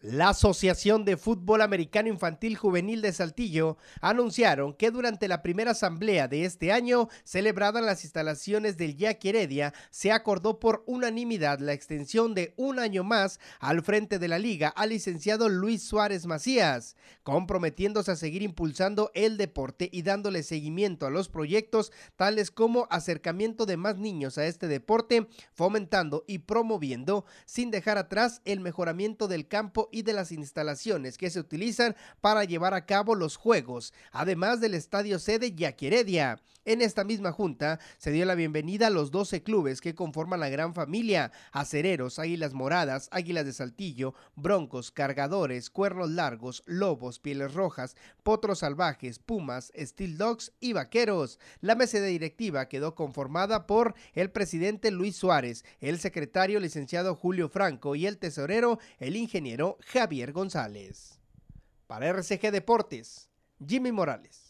La Asociación de Fútbol Americano Infantil Juvenil de Saltillo anunciaron que durante la primera asamblea de este año, celebrada en las instalaciones del Yaqui Heredia, se acordó por unanimidad la extensión de un año más al frente de la liga al licenciado Luis Suárez Macías, comprometiéndose a seguir impulsando el deporte y dándole seguimiento a los proyectos tales como acercamiento de más niños a este deporte, fomentando y promoviendo, sin dejar atrás, el mejoramiento del campo y de las instalaciones que se utilizan para llevar a cabo los juegos, además del estadio sede Yaquieredia. En esta misma junta se dio la bienvenida a los 12 clubes que conforman la gran familia, Acereros, Águilas Moradas, Águilas de Saltillo, Broncos, Cargadores, Cuernos Largos, Lobos, Pieles Rojas, Potros Salvajes, Pumas, Steel Dogs y Vaqueros. La mesa de directiva quedó conformada por el presidente Luis Suárez, el secretario licenciado Julio Franco y el tesorero el ingeniero Javier González. Para RCG Deportes, Jimmy Morales.